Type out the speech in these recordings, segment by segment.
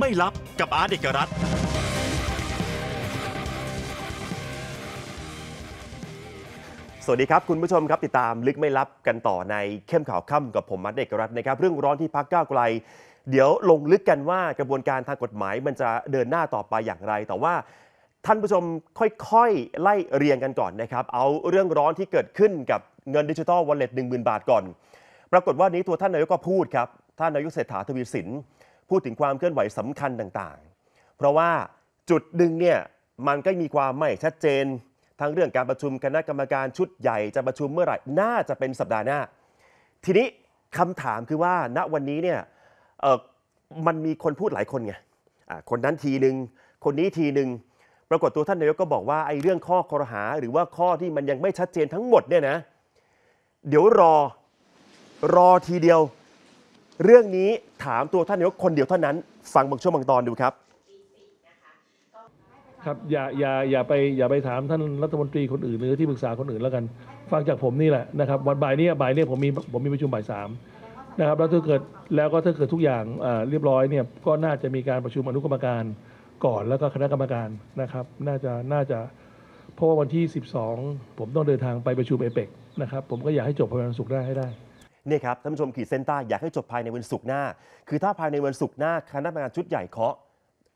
ไม่ลับกับอาร์ตเอกรัฐ สวัสดีครับคุณผู้ชมครับติดตามลึกไม่ลับกันต่อในเข้มข่าวค่ำกับผมมัดเอกรัฐนะครับ เรื่องร้อนที่พักก้าวไกล เดี๋ยวลงลึกกันว่ากระบวนการทางกฎหมายมันจะเดินหน้าต่อไปอย่างไร แต่ว่าท่านผู้ชมค่อยๆ ไล่เรียงกันก่อนนะครับเอาเรื่องร้อนที่เกิดขึ้นกับเงินดิจิทัลวอลเล็ตหนึ่งบาทก่อน ปรากฏว่านี้ตัวท่านนายกก็พูดครับท่านนายกเศรษฐาทวีสินพูดถึงความเคลื่อนไหวสำคัญต่าง ๆ เพราะว่าจุดหนึ่งเนี่ยมันก็มีความไม่ชัดเจนทั้งเรื่องการประชุมคณะกรรมการชุดใหญ่จะประชุมเมื่อไหร่น่าจะเป็นสัปดาห์หน้า ทีนี้คำถามคือว่าณวันนี้เนี่ยมันมีคนพูดหลายคนไงคนนั้นทีหนึ่งคนนี้ทีหนึ่งปรากฏตัวท่านนายกก็บอกว่าไอ้เรื่องข้อคอรหาหรือว่าข้อที่มันยังไม่ชัดเจนทั้งหมดเนี่ยนะเดี๋ยวรอรอทีเดียวเรื่องนี้ถามตัวท่านนายกคนเดียวเท่านั้น ฟังบางช่วงบางตอนดูครับ ครับอย่าอย่าอย่าไปอย่าไปถามท่านรัฐมนตรีคนอื่น หรือที่ปรึกษาคนอื่นแล้วกัน ฟังจากผมนี่แหละนะครับวันบ่ายนี้บ่ายนี้ผมมีผมมีประชุมบ่ายสามนะครับแล้วถ้าเกิดแล้วก็ถ้าเกิดทุกอย่างเรียบร้อยเนี่ยก็น่าจะมีการประชุมอนุกรรมการก่อนแล้วก็คณะกรรมการนะครับน่าจะน่าจะเพราะว่าวันที่ 12 ผมต้องเดินทางไปประชุมเอเปกนะครับผมก็อยากให้จบภายในวันศุกร์ได้ให้ได้เนี่ยครับท่านผู้ชมขีดเส้นใต้อยากให้จบภายในวันศุกร์หน้า คือถ้าภายในวันศุกร์หน้าคณะทำงานชุดใหญ่เคาะ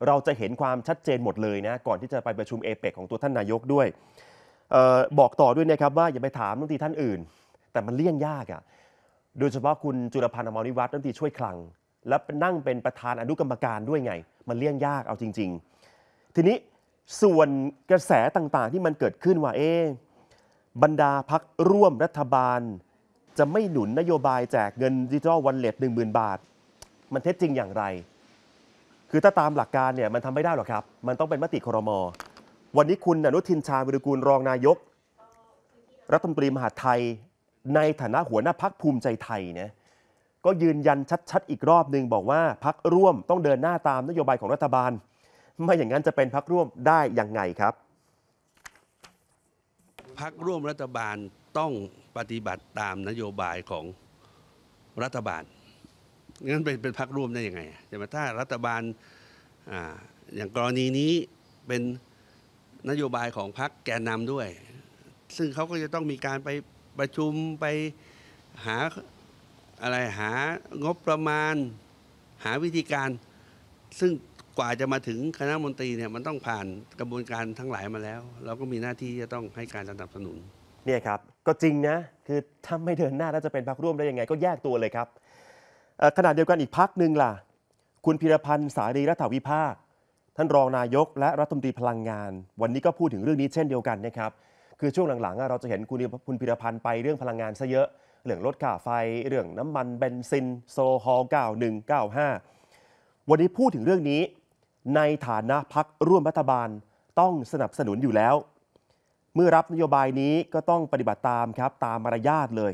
เราจะเห็นความชัดเจนหมดเลยนะ ก่อนที่จะไปประชุมเอเปกของตัวท่านนายกด้วยออบอกต่อด้วยนะครับว่าอย่าไปถามตัฐนตีท่านอื่น แต่มันเลี่ยงยากอะ่ะโดยเฉพาะคุณจุลพันธ์อมรนิวัฒน์รั้นตีช่วยคลัง และนั่งเป็นประธานอนุกรรมการด้วยไง มันเลี่ยงยากเอาจริง ๆ ทีนี้ส่วนกระแสต่างๆ ที่มันเกิดขึ้นว่าเอบรรดาพักร่วมรัฐบาลจะไม่หนุนนโยบายแจกเงินดิจิทัลวันเล็ตหนึ่งหมื่นบาท มันเท็จจริงอย่างไร คือถ้าตามหลักการเนี่ยมันทำไม่ได้หรอกครับ มันต้องเป็นมติครม วันนี้คุณอนุทินชาญวิรุฬูลรองนายก รัฐมนตรีมหาไทย ในฐานะหัวหน้าพักภูมิใจไทยเนี่ยก็ยืนยันชัดๆอีกรอบหนึ่งบอกว่าพักร่วมต้องเดินหน้าตามนโยบายของรัฐบาลไม่อย่างนั้นจะเป็นพักร่วมได้อย่างไงครับพักร่วมรัฐบาลต้องปฏิบัติตามนโยบายของรัฐบาล งั้นเป็นเป็นพักร่วมได้ยังไงจะมาถ้ารัฐบาลออย่างกรณีนี้เป็นนโยบายของพักแกนนำด้วย ซึ่งเขาก็จะต้องมีการไปประชุมไปหาอะไรหางบประมาณหาวิธีการ ซึ่งกว่าจะมาถึงคณะมนตรีเนี่ยมันต้องผ่านกระบวนการทั้งหลายมาแล้ว เราก็มีหน้าที่จะต้องให้การสนับสนุนเนี่ยครับก็จริงนะคือถ้าไม่เดินหน้าแล้วจะเป็นพักร่วมได้ยังไงก็แยกตัวเลยครับขณะเดียวกันอีกพักหนึ่งล่ะ คุณพิรพันธ์สารีรัฐวิภาค ท่านรองนายกและรัฐมนตรีพลังงาน วันนี้ก็พูดถึงเรื่องนี้เช่นเดียวกันนะครับคือช่วงหลังๆ เราจะเห็นคุณคุณพิรพันธ์ไปเรื่องพลังงานซะเยอะ เรื่องลดค่าไฟเรื่องน้ำมันเบนซินโซฮอล์9195วันนี้พูดถึงเรื่องนี้ ในฐานะพักร่วมรัฐบาลต้องสนับสนุนอยู่แล้วเมื่อรับนโยบายนี้ก็ต้องปฏิบัติตามครับตามมารยาทเลย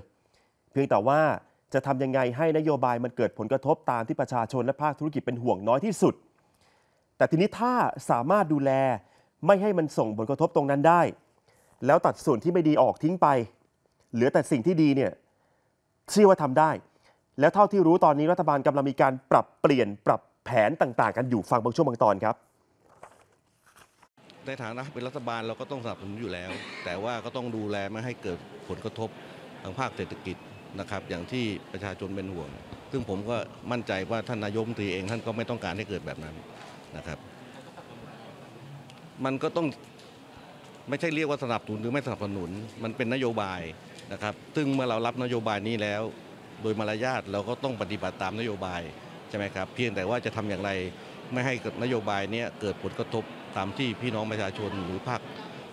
เพียงแต่ว่าจะทำยังไงให้นโยบายมันเกิดผลกระทบตามที่ประชาชนและภาคธุรกิจเป็นห่วงน้อยที่สุด แต่ทีนี้ถ้าสามารถดูแลไม่ให้มันส่งผลกระทบตรงนั้นได้ แล้วตัดส่วนที่ไม่ดีออกทิ้งไปเหลือแต่สิ่งที่ดีเนี่ยเชื่อว่าทำได้ แล้ว เท่าที่รู้ตอนนี้รัฐบาลกำลังมีการปรับเปลี่ยนปรับแผนต่าง ๆ กันอยู่ฟังบางช่วงบางตอนครับในฐานะเป็นรัฐบาลเราก็ต้องสนับสนุนอยู่แล้ว แต่ว่าก็ต้องดูแลไม่ให้เกิดผลกระทบทางภาคเศรษฐกิจนะครับอย่างที่ประชาชนเป็นห่วง ซึ่งผมก็มั่นใจว่าท่านนายกมตรีเองท่านก็ไม่ต้องการให้เกิดแบบนั้นนะครับมันก็ต้องไม่ใช่เรียกว่าสนับสนุนหรือไม่สนับสนุนมันเป็นนโยบายนะครับซึ่งเมื่อเรารับนโยบายนี้แล้ว โดยมารยาทเราก็ต้องปฏิบัติตามนโยบายใช่ไหมครับเพียงแต่ว่าจะทำอย่างไรไม่ให้นโยบายนี้เกิดผลกระทบตามที่พี่น้องประชาชน หรือภาค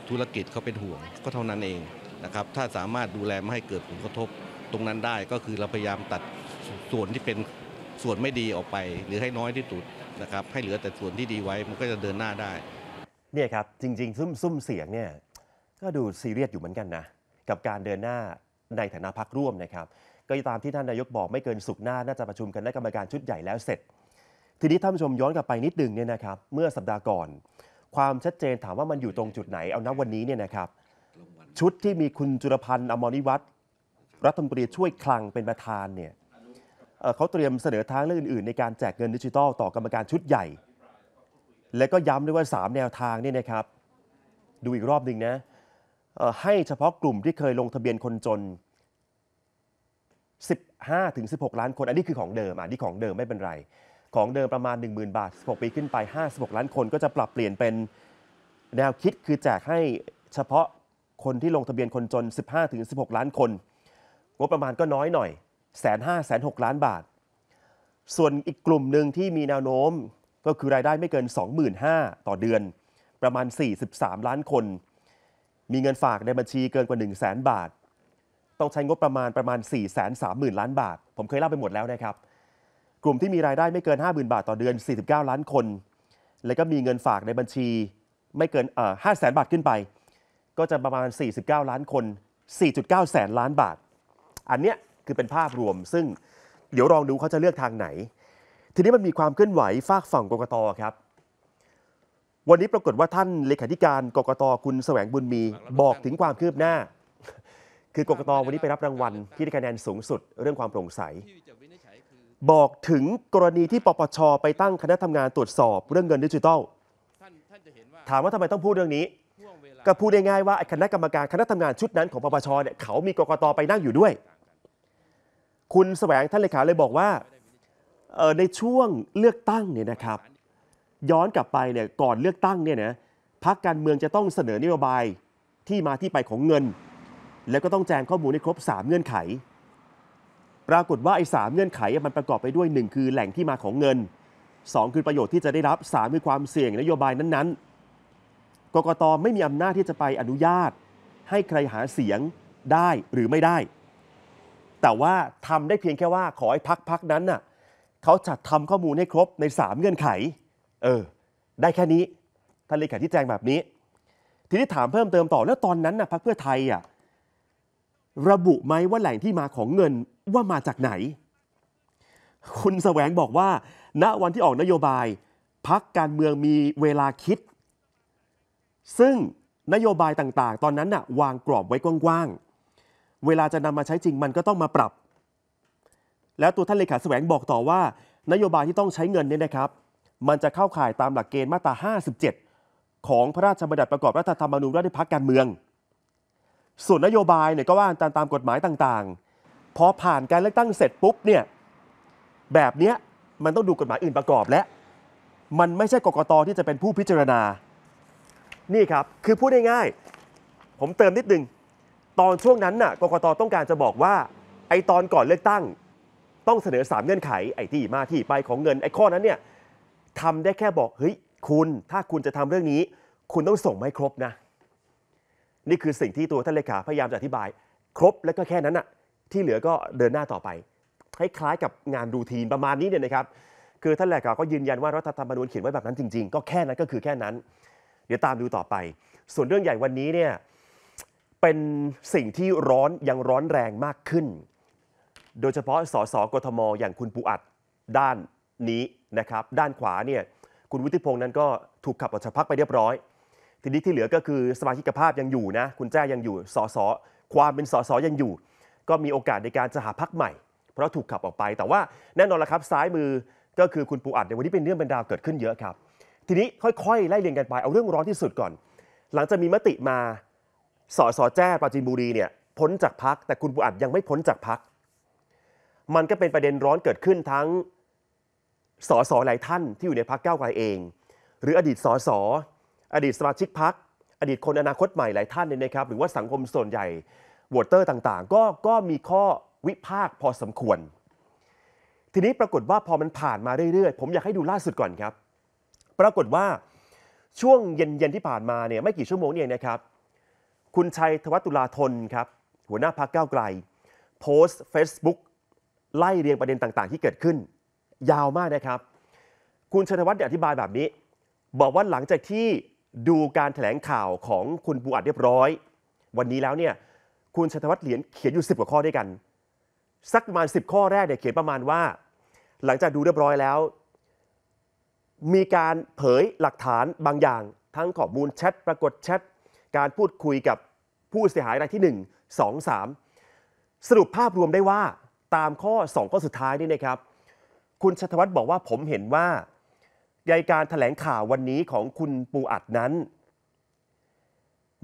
ธุรกิจเขาเป็นห่วงก็เท่านั้นเองนะครับ ถ้าสามารถดูแลไม่ให้เกิดผลกระทบตรงนั้นได้ก็คือเราพยายามตัดส่วนที่เป็นส่วนไม่ดีออกไป หรือให้น้อยที่สุดนะครับ ให้เหลือแต่ส่วนที่ดีไว้มันก็จะเดินหน้าได้เนี่ยครับ จริง ๆ ซุ่มซุ่มเสียงเนี่ยก็ดูซีเรียสอยู่เหมือนกันนะ กับการเดินหน้าในฐานะพักร่วมนะครับ ก็ตามที่ท่านนายกบอกไม่เกินสุกหน้าน่าจะประชุมกันและกรรมการชุดใหญ่แล้วเสร็จ ทีนี้ท่านผู้ชมย้อนกลับไปนิดหนึ่งเนี่ยนะครับ เมื่อสัปดาห์ก่อนความชัดเจนถามว่ามันอยู่ตรงจุดไหน เอานะวันนี้เนี่ยนะครับ ชุดที่มีคุณจุลพันธ์อมรนิวัตรรัฐมนตรีช่วยคลังเป็นประธานเนี่ยเขาเตรียมเสนอทางเรื่องอื่นๆในการแจกเงินดิจิทัลต่อกรรมการชุดใหญ่ และก็ย้ำด้วยว่า 3 แนวทางเนี่ยนะครับ ดูอีกรอบหนึ่งนะให้เฉพาะกลุ่มที่เคยลงทะเบียนคนจน 15-16 ล้านคนอันนี้คือของเดิมอันนี้ของเดิมไม่เป็นไรของเดิมประมาณ 10,000 บาท 16 ปีขึ้นไป 56 ล้านคนก็จะปรับเปลี่ยนเป็นแนวคิดคือแจกให้เฉพาะคนที่ลงทะเบียนคนจน 15-16 ล้านคน งบประมาณก็น้อยหน่อยแสนห้าแสนหล้านบาท ส่วนอีกกลุ่มหนึ่งที่มีแนวโน้มก็คือรายได้ไม่เกิน 25,000 ต่อเดือนประมาณ 43 ล้านคน มีเงินฝากในบัญชีเกินกว่า 1 0 0 0 0แบาท ต้องใช้งบประมาณประมาณ 4 3 0 0 0 0ล้านบาทผมเคยเล่าไปหมดแล้วนะครับกลุ่มที่มีรายได้ไม่เกิน50,000บาทต่อเดือน 49 ล้านคน และก็มีเงินฝากในบัญชี ไม่เกินห้าแสนบาทขึ้นไป ก็จะประมาณ 49 ล้านคน 4.9 แสนล้านบาท อันเนี้ยคือเป็นภาพรวม ซึ่งเดี๋ยวลองดูเขาจะเลือกทางไหน ทีนี้มันมีความเคลื่อนไหวฝากฝั่งกกตครับ วันนี้ปรากฏว่าท่านเลขาธิการกกตคุณแสวงบุญมีบอกถึงความคืบหน้า คือกกต วันนี้ไปรับรางวัล ที่ได้คะแนนสูงสุดเรื่องความโปร่งใสบอกถึงกรณีที่ปปชไปตั้งคณะทำงานตรวจสอบเรื่องเงินดิจิทัลถามว่าทำไมต้องพูดเรื่องนี้ก็พูดง่ายๆว่าคณะกรรมการคณะทำงานชุดนั้นของปปชเนี่ยเขามีกรกตไปนั่งอยู่ด้วย คุณแสวงท่านเลขาเลยบอกว่าในช่วงเลือกตั้งเนี่ยนะครับย้อนกลับไปเนี่ยก่อนเลือกตั้งเนี่ยนะพักการเมืองจะต้องเสนอนโยบายที่มาที่ไปของเงิน แล้วก็ต้องแจ้งข้อมูลให้ครบ 3 เงื่อนไขปรากฏว่าไอ้สามเงื่อนไขมันประกอบไปด้วย 1 คือแหล่งที่มาของเงิน 2 คือประโยชน์ที่จะได้รับ 3 คือความเสี่ยงนโยบายนั้นๆกกตไม่มีอำนาจที่จะไปอนุญาตให้ใครหาเสียงได้หรือไม่ได้ แต่ว่าทำได้เพียงแค่ว่า ขอให้พักพักนั้นน่ะ เขาจัดทำข้อมูลให้ครบใน 3 เงื่อนไข เออได้แค่นี้ท่านเลขาที่แจ้งแบบนี้ ทีนี้ถามเพิ่มเติมต่อแล้วตอนนั้นน่ะพักเพื่อไทยอ่ะระบุไหมว่าแหล่งที่มาของเงินว่ามาจากไหน คุณแสวงบอกว่า ณวันที่ออกนโยบายพักการเมืองมีเวลาคิด ซึ่งนโยบายต่างๆ ตอนนั้นน่ะวางกรอบไว้กว้าง ๆ เวลาจะนำมาใช้จริงมันก็ต้องมาปรับ แล้วตัวท่านเลขาแสวงบอกต่อว่า นโยบายที่ต้องใช้เงินเนี่ยนะครับ มันจะเข้าข่ายตามหลักเกณฑ์มาตรา57 ของพระราชบัญญัติประกอบรัฐธรรมนูญว่าด้วยพักการเมืองส่วนนโยบายเนี่ยก็ว่าตามตามกฎหมายต่างๆ พอผ่านการเลือกตั้งเสร็จปุ๊บเนี่ยแบบเนี้ยมันต้องดูกฎหมายอื่นประกอบและมันไม่ใช่กกตที่จะเป็นผู้พิจารณา นี่ครับคือพูดง่ายๆผมเติมนิดนึงตอนช่วงนั้นน่ะกกตต้องการจะบอกว่าไอตอนก่อนเลือกตั้ง ต้องเสนอ3เงื่อนไขไอที่มาที่ไปของเงินไอข้อนั้นเนี่ยทำได้แค่บอกเฮ้ยคุณถ้าคุณจะทำเรื่องนี้ คุณต้องส่งให้ครบนะนี่คือสิ่งที่ตัวท่านเลขาพยายามจะอธิบายครบแล้วก็แค่นั้นอะที่เหลือก็เดินหน้าต่อไปให้คล้ายกับงานดูทีนประมาณนี้เนี่ยนะครับคือท่านเลขา ก็ยืนยันว่ารัฐธรรมนูญเขียนไว้แบบนั้นจริงๆก็แค่นั้นก็คือแค่นั้น เดี๋ยวตามดูต่อไป ส่วนเรื่องใหญ่วันนี้เนี่ยเป็นสิ่งที่ร้อนยังร้อนแรงมากขึ้น โดยเฉพาะสสกทมอย่างคุณปูอัดด้านนี้นะครับด้านขวาเนี่ยคุณวุฒิพงษ์นั้นก็ถูกขับออกจากพักไปเรียบร้อยทีนี้ที่เหลือก็คือสมาชิกภาพยังอยู่นะคุณแจ้ยังอยู่สสความเป็นสสยังอยู่ ก็มีโอกาสในการจะหาพักใหม่ เพราะถูกขับออกไป แต่ว่าแน่นอนละครับซ้ายมือก็คือคุณปูอัดในวันนี้เป็นเรื่องเป็นาวเกิดขึ้นเยอะครับ ทีนี้ค่อยๆไล่เรียงกันไปเอาเรื่องร้อนที่สุดก่อน หลังจากมีมติมาสสแจ้ปราจีนบุรีเนี่ยพ้นจากพักแต่คุณปูอัดยังไม่พ้นจากพักมันก็เป็นประเด็นร้อนเกิดขึ้นทั้งสสหลายท่าน ที่อยู่ในพักเก้าไกลเอง หรืออดีตสสอดีตสมาชิกพักอดีตคนอนาคตใหม่หลายท่านเนี่ยนะครับ หรือว่าสังคมส่วนใหญ่วอเตอร์ต่างๆ ก็ก็มีข้อวิพากษ์พอสมควร ทีนี้ปรากฏว่าพอมันผ่านมาเรื่อยๆ ผมอยากให้ดูล่าสุดก่อนครับ ปรากฏว่าช่วงเย็นๆที่ผ่านมาเนี่ยไม่กี่ชั่วโมงเองนะครับ คุณชัยธวัตุลาธนครับหัวหน้าพักก้าไกล โพสต์ Facebook ไล่เรียงประเด็นต่างๆ ที่เกิดขึ้น ยาวมากนะครับ คุณชัยธวัตอธิบายแบบนี้ บอกว่าหลังจากที่ดูการถแถลงข่าวของคุณปูอัดเรียบร้อย วันนี้แล้วเนี่ยคุณชัยธวัฒน์เหรียญเขียนอยู่ 10 กว่าข้อด้วยกัน สักประมาณ 10 ข้อแรกเนี่ยเขียนประมาณว่า หลังจากดูเรียบร้อยแล้ว มีการเผยหลักฐานบางอย่าง ทั้งข้อมูลแชทปรากฏแชทการพูดคุยกับผู้เสียหายรายที่ 1 2 3 สรุปภาพรวมได้ว่าตามข้อ 2 ข้อสุดท้ายนี่นะครับ คุณชัยธวัฒน์บอกว่าผมเห็นว่าในการถแถลงข่าววันนี้ของคุณปูอัดนั้น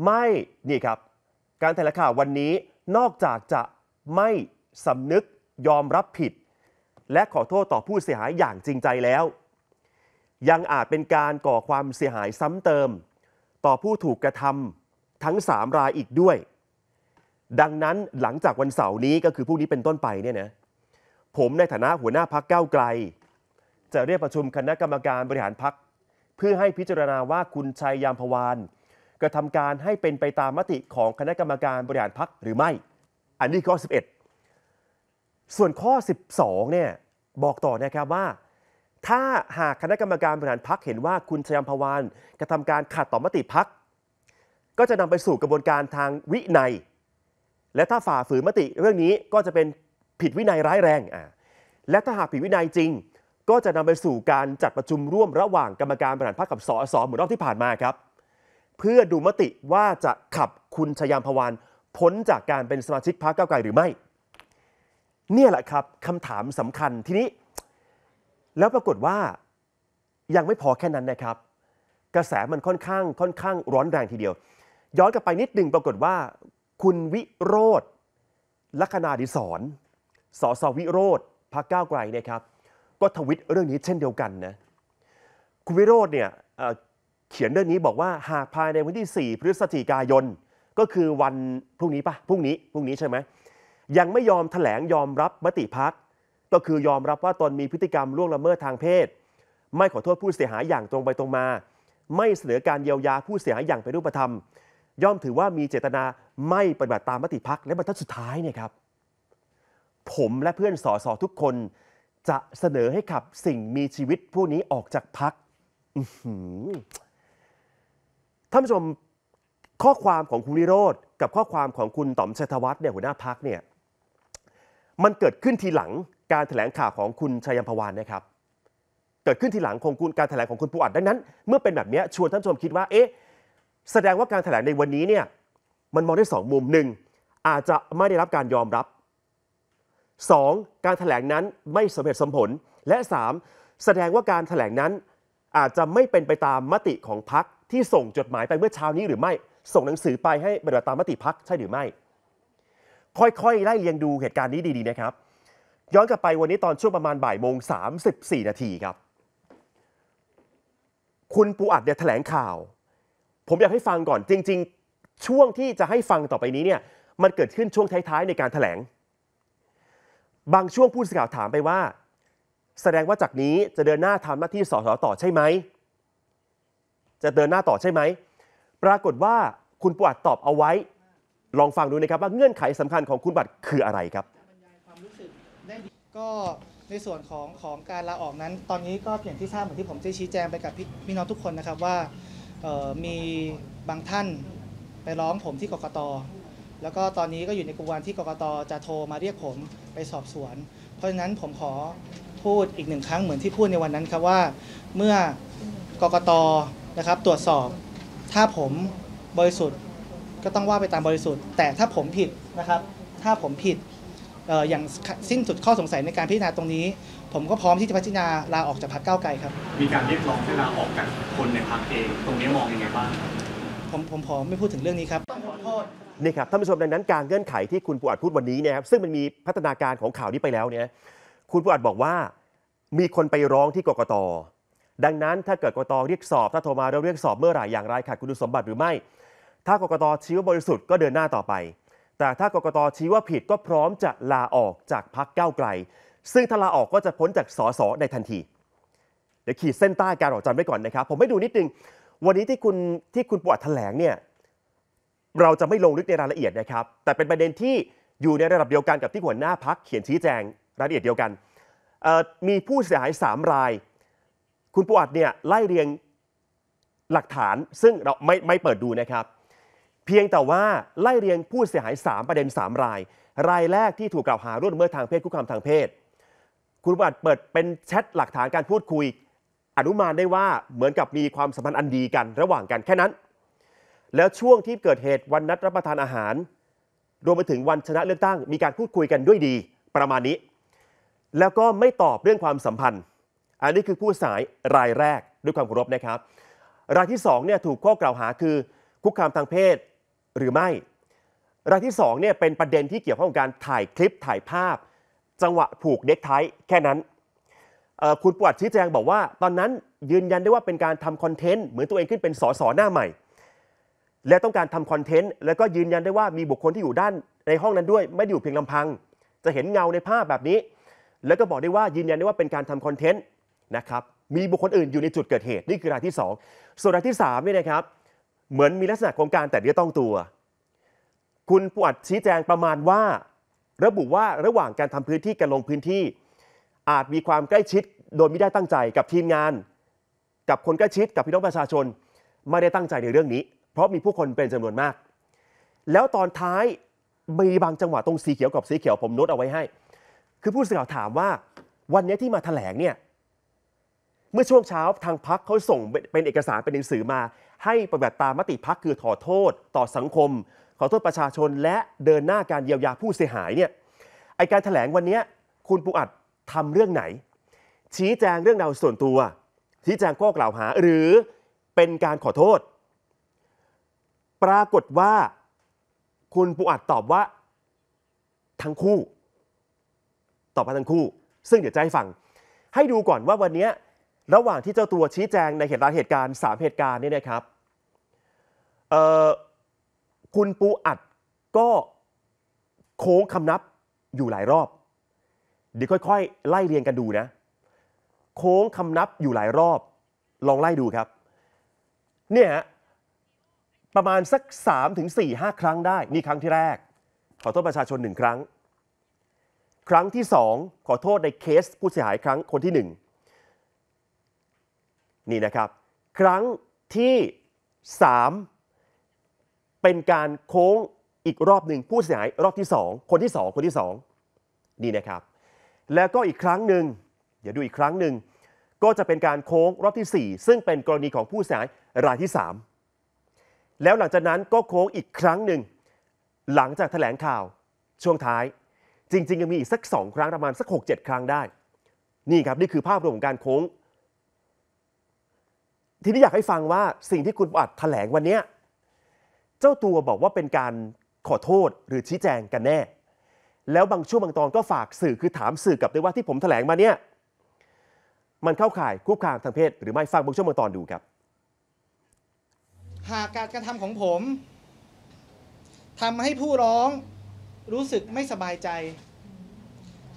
ไม่นี่ครับ การถแถลงข่าววันนี้นอกจากจะไม่สำนึกยอมรับผิด และขอโทษต่อผู้เสียหายอย่างจริงใจแล้ว ยังอาจเป็นการก่อความเสียหายซ้ำเติม ต่อผู้ถูกกระทำทั้ง 3 รายอีกด้วย ดังนั้นหลังจากวันเสาร์นี้ก็คือพรุ่งนี้เป็นต้นไปเนี่ยนะผมในฐานะหัวหน้าพักเก้าไกลจะเรียกประชุมคณะกรรมการบริหารพักเพื่อให้พิจารณาว่าคุณชัยยามพวานกระทำการให้เป็นไปตามมติของคณะกรรมการบริหารพักหรือไม่ อันนี้ข้อ 11 ส่วนข้อ 12เนี่ยบอกต่อนะครับว่า ถ้าหากคณะกรรมการบริหารพักเห็นว่าคุณชยามพวานกระทำการขัดต่อมติพักก็จะนำไปสู่กระบวนการทางวินัย และถ้าฝ่าฝืนมติเรื่องนี้ก็จะเป็นผิดวินัยร้ายแรงอ่าและถ้าหากผิดวินัยจริงก็จะนำไปสู่การจัดประชุมร่วมระหว่างกรรมการบริหารพรรคกับสอสอเหมือนรอบที่ผ่านมาครับ เพื่อดูมติว่าจะขับคุณชยามพวานพ้นจากการเป็นสมาชิกพรรคก้าวไกลหรือไม่ เนี่ยแหละครับคำถามสำคัญทีนี้ แล้วปรากฏว่ายังไม่พอแค่นั้นนะครับ กระแสมันค่อนข้างค่อนข้างร้อนแรงทีเดียว ย้อนกลับไปนิดหนึ่งปรากฏว่า คุณวิโรธลัคนาดิศรสสวิโรธพรรคก้าวไกลนะครับก็ทวิตเรื่องนี้เช่นเดียวกันนะคุณวิโรธเนี่ยเขียนเรื่องนี้บอกว่าหากภายในวันที่ 4 พฤศจิกายน ก็คือวันพรุ่งนี้ปะพรุ่งนี้พรุ่งนี้ใช่ไหมยังไม่ยอมถแถลงยอมรับมติพักก็คือยอมรับว่าตนมีพฤติกรรมล่วงละเมิดทางเพศ ไม่ขอโทษผู้เสียหายอย่างตรงไปตรงมา ไม่เสนอการเยียวยาผู้เสียหายอย่างเป็นรูปธรรมย่อมถือว่ามีเจตนาไม่ปฏิบัติตามมติพักและบรรทัดสุดท้ายเนี่ยครับ ผมและเพื่อนสอสอทุกคนจะเสนอให้ขับสิ่งมีชีวิตผู้นี้ออกจากพักท่านผู้ชมข้อความของคุณวิโรธกับข้อความของคุณต๋อมชัยธวัฒน์เนี่ยหัวหน้าพักเนี่ย มันเกิดขึ้นทีหลังการแถลงข่าวของคุณชัยยมพวานนะครับ เกิดขึ้นทีหลังของคุณการแถลงของคุณปูอัดดังนั้น เมื่อเป็นแบบนี้ชวนท่านผู้ชมคิดว่า เอ๊ะ แสดงว่าการแถลงในวันนี้เนี่ยมันมองได้ 2 มุมหนึ่งอาจจะไม่ได้รับการยอมรับ 2. การถแถลงนั้นไม่สมเหตุสมผลและ 3. แสดงว่าการถแถลงนั้นอาจจะไม่เป็นไปตามมติของพักที่ส่งจดหมายไปเมื่อเช้านี้หรือไม่ส่งหนังสือไปให้บริบัตามมติพักใช่หรือไม่ ค่อยๆไล่เรียงดูเหตุการณ์นี้ดีๆนะครับ ย้อนกลับไปวันนี้ตอนช่วงประมาณบ่ายโมงสามสิบสี่นาทีครับ คุณปูอัดเนี่ยแถลงข่าว ผมอยากให้ฟังก่อนจริง ๆ ช่วงที่จะให้ฟังต่อไปนี้เนี่ยมันเกิดขึ้นช่วงท้ายๆ ในการถแถลงบางช่วงผู้สื่อข่าวถามไปว่าแสดงว่าจากนี้จะเดินหน้าทำหน้าที่สสต่อใช่ไหมจะเดินหน้าต่อใช่ไหม ปรากฏว่าคุณปวัดตอบเอาไว้ลองฟังดูนะครับว่าเงื่อนไขสำคัญของคุณบัตรคืออะไรครับก็ในส่วนของของการลาออกนั้น ตอนนี้ก็เพียงที่ทราบเหมือนที่ผมได้ชี้แจงไปกับพี่น้องทุกคนนะครับว่ามีบางท่านไปร้องผมที่กกตแล้วก็ตอนนี้ก็อยู่ในกระบวนที่กรกตจะโทรมาเรียกผมไปสอบสวน เพราะฉะนั้นผมขอพูดอีกหนึ่งครั้งเหมือนที่พูดในวันนั้นครับว่าเมื่อกรกตนะครับตรวจสอบ ถ้าผมบริสุทธิ์ก็ต้องว่าไปตามบริสุทธิ์ แต่ถ้าผมผิดนะครับ ถ้าผมผิดอย่างสิ้นสุดข้อสงสัยในการพิจารณาตรงนี้ ผมก็พร้อมที่จะพิจารณาลาออกจากพรรคก้าวไกลครับ มีการเรียกร้องให้ลาออกจากคนในพรรคเอง ตรงนี้มองยังไงบ้างผมผมพร้อมไม่พูดถึงเรื่องนี้ครับต้องขอโทษนี่ครับท่านผู้ชมดังนั้นการเงื่อนไขที่คุณปูอัดพูดวันนี้เนี่ยครับซึ่งมันมีพัฒนาการของข่าวนี้ไปแล้วเนี่ยคุณปูอัดบอกว่ามีคนไปร้องที่กกต ดังนั้นถ้าเกิดกกตเรียกสอบถ้าโทรมาเราเรียกสอบเมื่อไหร่อย่างไรขาดคุณสมบัติหรือไม่ ถ้ากกตชี้ว่าบริสุทธิ์ก็เดินหน้าต่อไป แต่ถ้ากกตชี้ว่าผิดก็พร้อมจะลาออกจากพักก้าวไกล ซึ่งถ้าลาออกก็จะพ้นจากสสในทันทีเดี๋ยวขีดเส้นใต้การออกจันไว้ก่อนนะครับ ผมไม่ดูนิดนึง วันนี้ที่คุณที่คุณปวดแถลงเนี่ยเราจะไม่ลงลึกในรายละเอียดนะครับ แต่เป็นประเด็นที่อยู่ในระดับเดียวกันกับที่หัวหน้าพัก เขียนชี้แจงรายละเอียดเดียวกันมีผู้เสียหาย 3 ราย คุณปูอัดเนี่ยไล่เรียงหลักฐานซึ่งเราไม่ไม่เปิดดูนะครับ เพียงแต่ว่าไล่เรียงผู้เสียหาย 3 ประเด็น 3 ราย รายแรกที่ถูกกล่าวหาร่วมเมื่อทางเพศคุกคามทางเพศคุณปูอัดเปิดเป็นแชทหลักฐานการพูดคุย อนุมานได้ว่าเหมือนกับมีความสัมพันธ์อันดีกันระหว่างกันแค่นั้นแล้วช่วงที่เกิดเหตุวันนัดรับประทานอาหาร รวมไปถึงวันชนะเลือกตั้งมีการพูดคุยกันด้วยดีประมาณนี้ แล้วก็ไม่ตอบเรื่องความสัมพันธ์ อันนี้คือผู้สายรายแรกด้วยความเคารพนะครับ รายที่2เนี่ยถูกข้อกล่าวหาคือ คุกคามทางเพศหรือไม่ รายที่ 2เนี่ยเป็นประเด็นที่เกี่ยวข้องกับการถ่ายคลิปถ่ายภาพ จังหวะผูกเด็กไทแค่นั้นคุณปวัดชี้แจงบอกว่า ตอนนั้นยืนยันได้ว่าเป็นการทำคอนเทนต์เหมือนตัวเองขึ้นเป็นสสหน้าใหม่และต้องการทำคอนเทนต์แล้วก็ยืนยันได้ว่ามีบุคคลที่อยู่ด้านในห้องนั้นด้วยไม่ได้อยู่เพียงลำพัง จะเห็นเงาในภาพแบบนี้ แล้วก็บอกได้ว่ายืนยันได้ว่าเป็นการทำคอนเทนต์นะครับมีบุคคลอื่นอยู่ในจุดเกิดเหตุ นี่คือรายที่ 2 ส่วนรายที่3เนี่ยนะครับ เหมือนมีลักษณะของการแต่เนืยอต้องตัว คุณปวดชี้แจงประมาณว่า ระบุว่าระหว่างการทำพื้นที่การลงพื้นที่ อาจมีความใกล้ชิดโดยไม่ได้ตั้งใจกับทีมงาน กับคนใกล้ชิดกับพี่น้องประชาชนไม่ได้ตั้งใจในเรื่องนี้เพราะมีผู้คนเป็นจำนวนมาก แล้วตอนท้ายมีบางจังหวะตรงสีเขียวกับสีเขียวผมโน้ตเอาไว้ให้ คือผู้สื่อข่าวถามว่าวันนี้ที่มาแถลงเนี่ย เมื่อช่วงเช้าทางพักเขาส่งเป็นเอกสารเป็นหนังสือมา ให้ปฏิบัติตามมติพักคือขอโทษ ต่อสังคม ขอโทษประชาชนและเดินหน้าการเยียวยาผู้เสียหายเนี่ย ไอการถแถลงวันนี้คุณปูอัดทำเรื่องไหน ชี้แจงเรื่องราวส่วนตัว ชี้แจงข้อกล่าวหาหรือเป็นการขอโทษปรากฏว่าคุณปูอัดตอบว่าทั้งคู่ตอบว่าทั้งคู่ ซึ่งเดี๋ยวจะให้ฟัง ให้ดูก่อนว่าวันนี้ระหว่างที่เจ้าตัวชี้แจงในเหตุการณ์เหตุการณ์สามเหตุการณ์นี่นะครับคุณปูอัดก็โค้งคำนับอยู่หลายรอบเดี๋ยวค่อยๆ ไล่เรียงกันดูนะ โค้งคำนับอยู่หลายรอบ ลองไล่ดูครับ เนี่ยฮะประมาณสัก 3 ถึง4าครั้งได้ นี่ครั้งที่แรก ขอโทษประชาชนหนึ่งครั้ง ครั้งที่ 2 ขอโทษในเคสผู้เสียหายครั้งคนที่ 1 นี่นะครับครั้งที่ 3 เป็นการโค้งอีกรอบหนึ่งผู้เสียหายรอบที่2 คนที่ 2 คนที่2นี่นะครับ แล้วก็อีกครั้งหนึ่งเดี๋ยวดูอีกครั้งหนึ่งก็จะเป็นการโค้งรอบที่ 4 ซึ่งเป็นกรณีของผู้เสียหายรายที่ 3แล้วหลังจากนั้นก็โค้งอีกครั้งหนึ่ง หลังจากแถลงข่าวช่วงท้าย จริงๆยังมีอีกสักงครั้งประมาณสัก 6-7 ครั้งได้ นี่ครับ นี่คือภาพรวมของการโค้ง ทีนี้อยากให้ฟังว่าสิ่งที่คุณอัดแถลงวันนี้ เจ้าตัวบอกว่าเป็นการขอโทษหรือชี้แจงกันแน่ แล้วบางช่วงบางตอนก็ฝากสื่อคือถามสื่อกลับด้วยว่าที่ผมแถลงมาเนี่ยมันเข้าข่ายคุกคามทางเพศหรือไม่ฟังบางช่วงบางตอนดูครับหากการกระทำของผม ทำให้ผู้ร้องรู้สึกไม่สบายใจ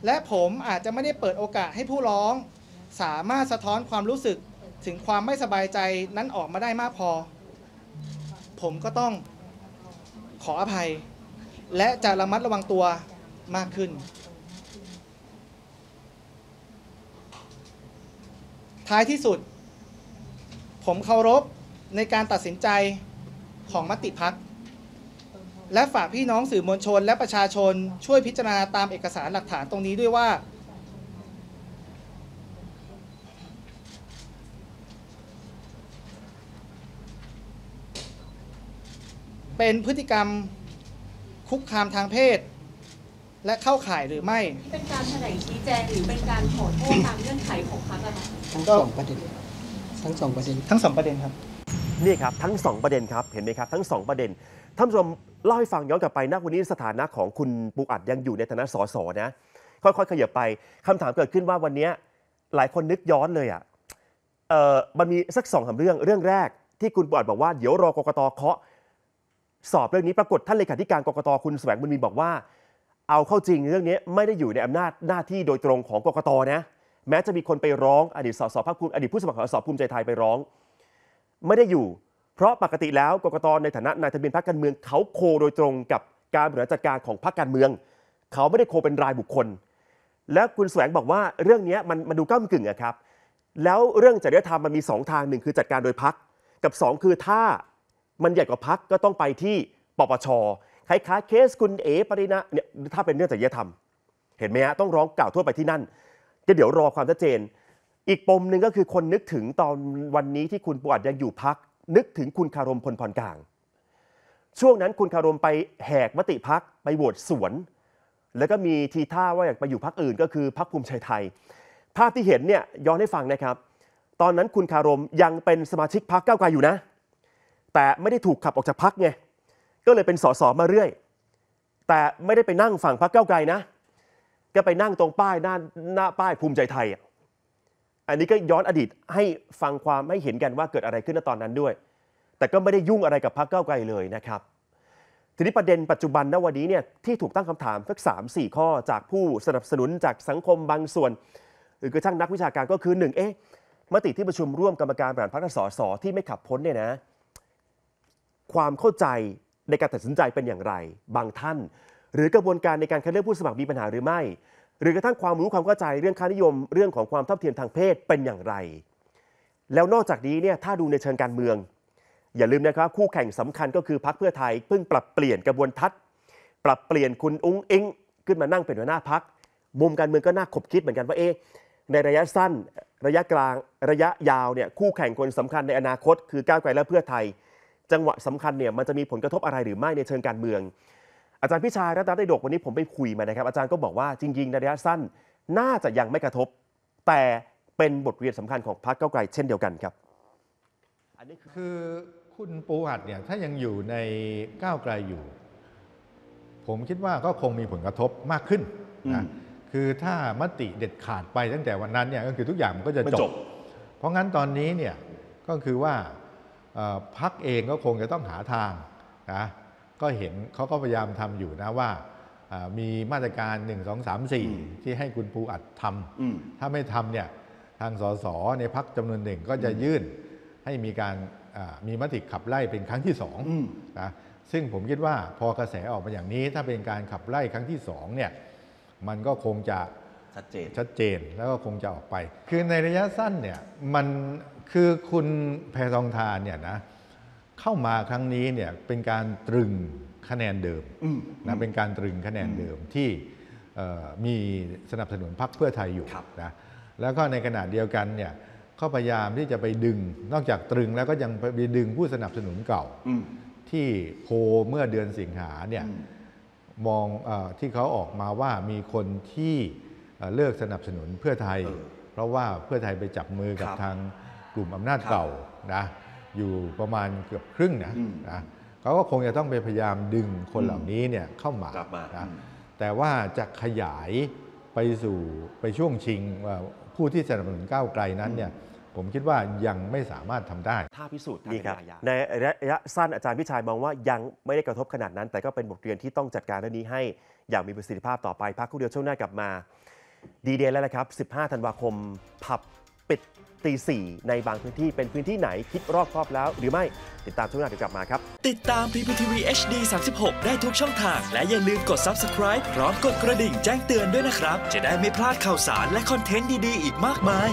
และผมอาจจะไม่ได้เปิดโอกาสให้ผู้ร้อง สามารถสะท้อนความรู้สึกถึงความไม่สบายใจนั้นออกมาได้มากพอ ผมก็ต้องขออภัย และจะระมัดระวังตัวมากขึ้น ท้ายที่สุด ผมเคารพในการตัดสินใจของมติพักและฝากพี่น้องสื่อมวลชนและประชาชนช่วยพิจารณาตามเอกสารหลักฐานตรงนี้ด้วยว่า เป็นพฤติกรรมคุกคามทางเพศ และเข้าข่ายหรือไม่ เป็นการแถลงชี้แจงหรือเป็นการขอโทษตามเงื่อนไขของพรรคอะไรทั้งสองประเด็นทั้งสองประเด็นทั้งสองประเด็นครับนี่ครับ ทั้ง 2 ประเด็นครับ เห็นไหมครับ ทั้ง 2 ประเด็นท่านผู้ชมเล่าให้ฟังย้อนกลับไปนะวันนี้สถานะของคุณปูอัดยังอยู่ในฐานะสสนะค่อยๆขยับไปคำถามเกิดขึ้นว่าวันนี้หลายคนนึกย้อนเลยอ่ะเออมันมีสักสองสาเรื่องเรื่องแรกที่คุณปูอัดบอกว่าเดี๋ยวรอกรกตเคาะสอบเรื่องนี้ปรากฏท่านเลขาธิการกรกต คุณแสวงบุญมีบอกว่า เอาเข้าจริงเรื่องนี้ไม่ได้อยู่ในอำนาจหน้าที่โดยตรงของกรกตนะแม้จะมีคนไปร้อง อดีตสสภาคภูมิอดีตผู้สมัครสสภูมิใจไทยไปร้องไม่ได้อยู่ เพราะปกติแล้วกกตในฐานะนายทะเบียนพรรคการเมือง เขาโคโดยตรงกับการบริหารจัดการของพรรคการเมือง เขาไม่ได้โคเป็นรายบุคคล และคุณแสวงบอกว่าเรื่องนี้มันมันดูก้ามกึ่งอะครับแล้วเรื่องจริยธรรมมันมี2ทางหนึ่งคือจัดการโดยพักกับ 2 คือถ้ามันใหญ่กว่าพักก็ต้องไปที่ปปชคล้ายๆเคสคุณเอ๋ปรินะเนี่ยถ้าเป็นเรื่องจริยธรรม เห็นไหมฮะต้องร้องกล่าวทั่วไปที่นั่นก็เดี๋ยวรอความชัดเจนอีกปมหนึ่งก็คือคนนึกถึงตอนวันนี้ที่คุณปวดยังอยู่พักนึกถึงคุณคารมพลพรกลาง ช่วงนั้นคุณคารมไปแหกมติพักไปโหวตสวน แล้วก็มีทีท่าว่าอยากไปอยู่พักอื่นก็คือพักภูมิใจไทย ภาพที่เห็นเนี่ยย้อนให้ฟังนะครับ ตอนนั้นคุณคารมยังเป็นสมาชิกพักเก้าไกลอยู่นะ แต่ไม่ได้ถูกขับออกจากพักไงก็เลยเป็นสสมาเรื่อย แต่ไม่ได้ไปนั่งฝั่งพักเก้าไกลนะก็ไปนั่งตรงป้ายหน้าหน้าป้ายภูมิใจไทยอ่ะอันนี้ก็ย้อนอดีตให้ฟังความให้เห็นกันว่าเกิดอะไรขึ้นในตอนนั้นด้วย แต่ก็ไม่ได้ยุ่งอะไรกับพรรคก้าวไกลเลยนะครับ ทีนี้ประเด็นปัจจุบันณวันนี้เนี่ยที่ถูกตั้งคำถามสักสามสี่ข้อจากผู้สนับสนุนจากสังคมบางส่วน หรือกระทั่งนักวิชาการก็คือหนึ่งเอ๊ะมติที่ประชุมร่วมกรรมการบริหารพรรคสสที่ไม่ขับพ้นเนี่ยนะความเข้าใจในการตัดสินใจเป็นอย่างไร บางท่าน หรือกระบวนการในการคัดเลือกผู้สมัครมีปัญหาหรือไม่หรือกระทั่งความรู้ความเข้าใจเรื่องค่านิยมเรื่องของความเท่าเทียมทางเพศเป็นอย่างไร แล้วนอกจากนี้เนี่ยถ้าดูในเชิงการเมือง อย่าลืมนะครับคู่แข่งสำคัญก็คือพรรคเพื่อไทยเพิ่งปรับเปลี่ยนกระบวนทัศน์ ปรับเปลี่ยนคุณอุ้งอิงขึ้นมานั่งเป็นหัวหน้าพักมุมการเมืองก็น่าขบคิดเหมือนกันว่าเอ๊ในระยะสั้นระยะกลางระยะยาวเนี่ยคู่แข่งคนสำคัญในอนาคตคือก้าวไกลและเพื่อไทย จังหวะสำคัญเนี่ยมันจะมีผลกระทบอะไรหรือไม่ในเชิงการเมืองอาจารย์พิชารัตนไดดกวันนี้ผมไปคุยมานะครับ อาจารย์ก็บอกว่าจริงๆิงระยะสั้น น่าจะยังไม่กระทบ แต่เป็นบทเรียนสำคัญของพรรคเก้าไกลเช่นเดียวกันครับ อันนี้คือคุณปูหัดเนี่ยถ้ายังอยู่ในก้าวไกลอยู่ ผมคิดว่าก็คงมีผลกระทบมากขึ้นนะคือถ้ามติเด็ดขาดไปตั้งแต่วันนั้นเนี่ยก็คือทุกอย่างมันก็จะจบเพราะงั้นตอนนี้เนี่ยก็คือว่าพักเองก็คงจะต้องหาทางนะก็เห็นเขาก็พยายามทำอยู่นะว่า มีมาตรการ1 2 3 4 ที่ให้คุณภูอัดทำถ้าไม่ทำเนี่ยทางสสในพักจำนวนหนึ่งก็จะยื่นให้มีการมีมติขับไล่เป็นครั้งที่สองนะซึ่งผมคิดว่าพอกระแสออกมาอย่างนี้ ถ้าเป็นการขับไล่ครั้งที่สองเนี่ยมันก็คงจะชัดเจนชัดเจนแล้วก็คงจะออกไป คือในระยะสั้นเนี่ยมันคือคุณแพทองทานเนี่ยนะเข้ามาครั้งนี้เนี่ยเป็นการตรึงคะแนนเดิมนะเป็นการตรึงคะแนนเดิมที่มีสนับสนุนพรรคเพื่อไทยอยู่นะแล้วก็ในขณะเดียวกันเนี่ยก็พยายามที่จะไปดึงนอกจากตรึงแล้วก็ยังไปดึงผู้สนับสนุนเก่าที่โพเมื่อเดือนสิงหาเนี่ยมองอที่เขาออกมาว่ามีคนที่เลิกสนับสนุนเพื่อไทย เพราะว่าเพื่อไทยไปจับมือกับทางกลุ่มอำนาจเก่านะอยู่ประมาณเกือบครึ่งนะนะเขาก็คงจะต้องไปพยายามดึงคนเหล่านี้เนี่ยเข้ามามานะแต่ว่าจะขยายไปสู่ไปช่วงชิงผู้ที่สนับสนุนก้าวไกลนั้นเนี่ยผมคิดว่ายังไม่สามารถทำได้ถ้าพิสูจน์นี่ครับในระยะสั้นอาจารย์พิชัยมองว่ายังไม่ได้กระทบขนาดนั้น แต่ก็เป็นบทเรียนที่ต้องจัดการเรื่องนี้ให้อย่างมีประสิทธิภาพต่อไปพักคู่เดียวช่วงหน้ากลับมา ดีเดย์แล้วนะครับ 15 ธันวาคมผับปิดตีสี่ในบางพื้นที่เป็นพื้นที่ไหนคิดรอบครอบแล้วหรือไม่ติดตามช่วงหน้าเดี๋ยวกลับมาครับ ติดตาม PPTV HD 36 ได้ทุกช่องทาง และอย่าลืมกด subscribe พร้อมกดกระดิ่งแจ้งเตือนด้วยนะครับจะได้ไม่พลาดข่าวสารและคอนเทนต์ดีๆ อีกมากมาย